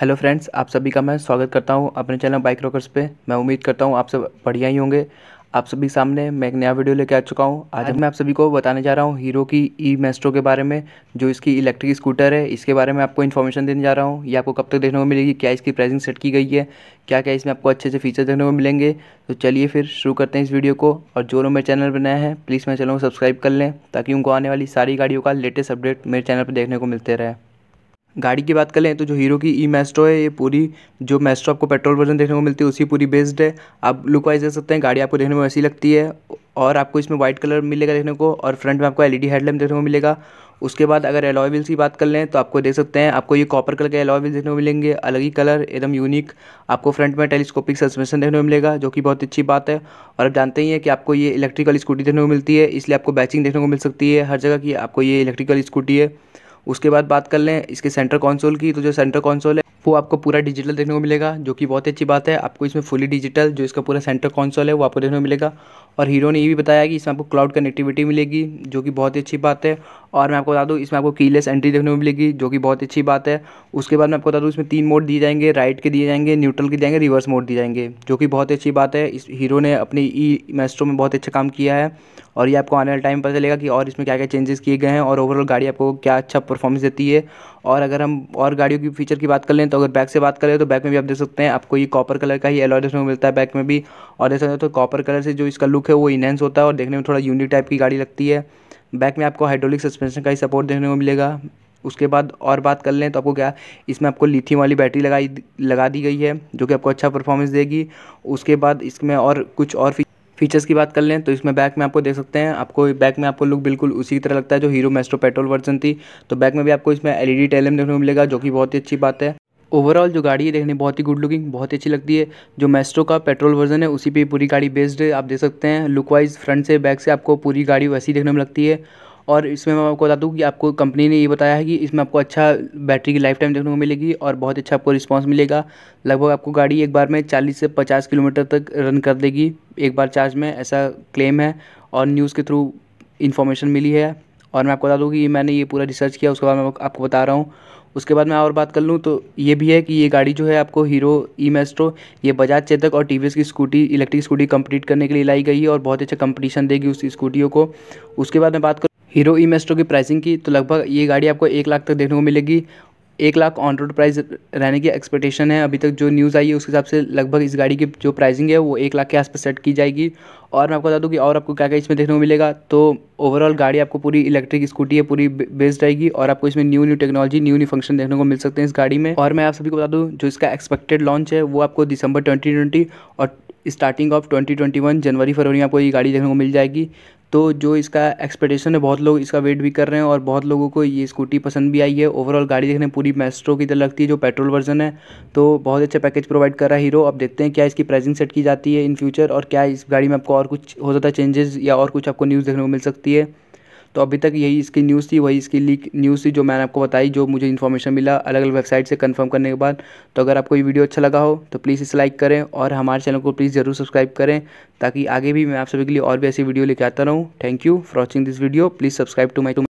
hello friends आप सभी का मैं स्वागत करता हूं अपने चैनल बाइक रॉकर्स पे मैं उम्मीद करता हूं आप सब बढ़िया ही होंगे आप सभी सामने मैं एक नया वीडियो लेके आ चुका हूं आज मैं आप सभी को बताने जा रहा हूं हीरो की ई e मेस्ट्रो के बारे में जो इसकी इलेक्ट्रिक स्कूटर है इसके बारे में आपको इन्फॉर्मेशन देने जा रहा हूँ ये आपको कब तक देखने को मिलेगी क्या इसकी प्राइसिंग सेट की गई है क्या क्या इसमें आपको अच्छे से फीचर देखने को मिलेंगे तो चलिए फिर शुरू करते हैं इस वीडियो को और जो लोग मेरे चैनल पर नए हैं प्लीज़ मेरे चैनल को सब्सक्राइब कर लें ताकि उनको आने वाली सारी गाड़ियों का लेटेस्ट अपडेट मेरे चैनल पर देखने को मिलते रहे गाड़ी की बात करें तो जो हीरो की ई मैस्ट्रो है ये पूरी जो मैस्ट्रो आपको पेट्रोल वर्जन देखने को मिलती है उसी पूरी बेस्ड है आप लुक वाइज देख सकते हैं गाड़ी आपको देखने में वैसी लगती है और आपको इसमें व्हाइट कलर मिलेगा देखने को और फ्रंट में आपको एलईडी हेडलैम्प देखने को मिलेगा उसके बाद अगर एलॉय व्हील्स की बात कर लें तो आपको देख सकते हैं आपको ये कॉपर कलर के एलॉय व्हील्स देखने को मिलेंगे अलग ही कलर एकदम यूनिक आपको फ्रंट में टेलीस्कोपिक सस्पेंशन देखने को मिलेगा जो कि बहुत अच्छी बात है और आप जानते ही हैं कि आपको ये इलेक्ट्रिकल स्कूटी देखने को मिलती है इसलिए आपको बैचिंग देखने को मिल सकती है हर जगह की आपको ये इलेक्ट्रिकल स्कूटी है उसके बाद बात कर लें इसके सेंटर कॉन्सोल की तो जो सेंटर कॉन्सोल है वो आपको पूरा डिजिटल देखने को मिलेगा जो कि बहुत ही अच्छी बात है आपको इसमें फुली डिजिटल जो इसका पूरा सेंटर कॉन्सोल है वो आपको देखने को मिलेगा और हीरो ने ये भी बताया कि इसमें आपको क्लाउड कनेक्टिविटी मिलेगी जो कि बहुत ही अच्छी बात है और मैं आपको बता दूँ इसमें आपको कीलेस एंट्री देखने को मिलेगी जो कि बहुत अच्छी बात है उसके बाद मैं आपको बता दूँ इसमें तीन मोड दिए जाएंगे राइट के दिए जाएंगे न्यूट्रल के जाएंगे रिवर्स मोड दिए जाएंगे जो कि बहुत अच्छी बात है इस हीरो ने अपने ई मेस्ट्रो में बहुत अच्छा काम किया है और ये आपको आने वाले टाइम पता चलेगा कि और इसमें क्या क्या चेंजेस किए गए हैं और ओवरऑल गाड़ी आपको क्या अच्छा परफॉर्मेंस देती है और अगर हम और गाड़ियों की फीचर की बात कर लें तो अगर बैक से बात करें तो बैक में भी आप देख सकते हैं आपको ये कॉपर कलर का ही एलॉय देखने को मिलता है बैक में भी और देख सकते हैं तो कॉपर कलर से जो इसका लुक है वो इनहेंस होता है और देखने में थोड़ा यूनिक टाइप की गाड़ी लगती है बैक में आपको हाइड्रोलिक सस्पेंशन का ही सपोर्ट देखने को मिलेगा उसके बाद और बात कर लें तो आपको क्या इसमें आपको लिथियम वाली बैटरी लगाई लगा दी गई है जो कि आपको अच्छा परफॉर्मेंस देगी उसके बाद इसमें और कुछ और फीचर्स की बात कर लें तो इसमें बैक में आपको देख सकते हैं आपको बैक में आपको लुक बिल्कुल उसी तरह लगता है जो हीरो मेस्ट्रो पेट्रोल वर्जन थी तो बैक में भी आपको इसमें एलईडी टेलम e देखने को मिलेगा जो कि बहुत ही अच्छी बात है ओवरऑल जो गाड़ी है देखने बहुत ही गुड लुकिंग बहुत ही अच्छी लगती है जो मेस्ट्रो का पेट्रोल वर्जन है उसी पर पूरी गाड़ी बेस्ड है आप देख सकते हैं लुक वाइज फ्रंट से बैक से आपको पूरी गाड़ी वैसी देखने में लगती है और इसमें मैं आपको बता दूँ कि आपको कंपनी ने ये बताया है कि इसमें आपको अच्छा बैटरी की लाइफ टाइम देखने को मिलेगी और बहुत अच्छा आपको रिस्पॉन्स मिलेगा लगभग आपको गाड़ी एक बार में चालीस से पचास किलोमीटर तक रन कर देगी एक बार चार्ज में ऐसा क्लेम है और न्यूज़ के थ्रू इन्फॉर्मेशन मिली है और मैं आपको बता दूँ कि मैंने ये पूरा रिसर्च किया उसके बाद मैं आपको बता रहा हूँ उसके बाद मैं और बात कर लूँ तो ये भी है कि ये गाड़ी जो है आपको हीरो ई मेस्ट्रो ये बजाज चेतक और टी की स्कूटी इलेक्ट्रिक स्कूटी कंप्लीट करने के लिए लाई गई है और बहुत अच्छा कंपटीशन देगी उस स्कूटियों को उसके बाद मैं बात कर हीरो ई मेस्ट्रो की प्राइसिंग की तो लगभग ये गाड़ी आपको एक लाख तक देखने को मिलेगी एक लाख ऑन रोड प्राइस रहने की एक्सपेक्टेशन है अभी तक जो न्यूज़ आई है उसके हिसाब से लगभग इस गाड़ी की जो प्राइसिंग है वो एक लाख के आसपास सेट की जाएगी और मैं आपको बता दूँ कि और आपको क्या क्या इसमें देखने को मिलेगा तो ओवरऑल गाड़ी आपको पूरी इलेक्ट्रिक स्कूटी है पूरी बेस्ड रहेगी और आपको इसमें new new technology new new function देखने को मिल सकते हैं इस गाड़ी में और मैं आप सभी को बता दूँ जो इसका एक्सपेक्टेड लॉन्च है वो आपको दिसंबर ट्वेंटी और स्टार्टिंग ऑफ 2021 जनवरी फरवरी आपको ये गाड़ी देखने को मिल जाएगी तो जो इसका एक्सपेक्टेशन है बहुत लोग इसका वेट भी कर रहे हैं और बहुत लोगों को ये स्कूटी पसंद भी आई है ओवरऑल गाड़ी देखने पूरी मेस्ट्रो की तरह लगती है जो पेट्रोल वर्जन है तो बहुत अच्छे पैकेज प्रोवाइड कर रहा है हीरो अब देखते हैं क्या इसकी प्राइसिंग सेट की जाती है इन फ्यूचर और क्या इस गाड़ी में आपको और कुछ हो जाता है चेंजेस या और कुछ आपको न्यूज़ देखने को मिल सकती है तो अभी तक यही इसकी न्यूज़ थी वही इसकी लीक न्यूज़ थी जो मैंने आपको बताई जो मुझे इन्फॉर्मेशन मिला अलग अलग वेबसाइट से कंफर्म करने के बाद तो अगर आपको ये वीडियो अच्छा लगा हो तो प्लीज़ इसे लाइक करें और हमारे चैनल को प्लीज़ ज़रूर सब्सक्राइब करें ताकि आगे भी मैं आप सभी के लिए और भी ऐसी वीडियो लेके आता रहूँ thank you for watching this video please subscribe to my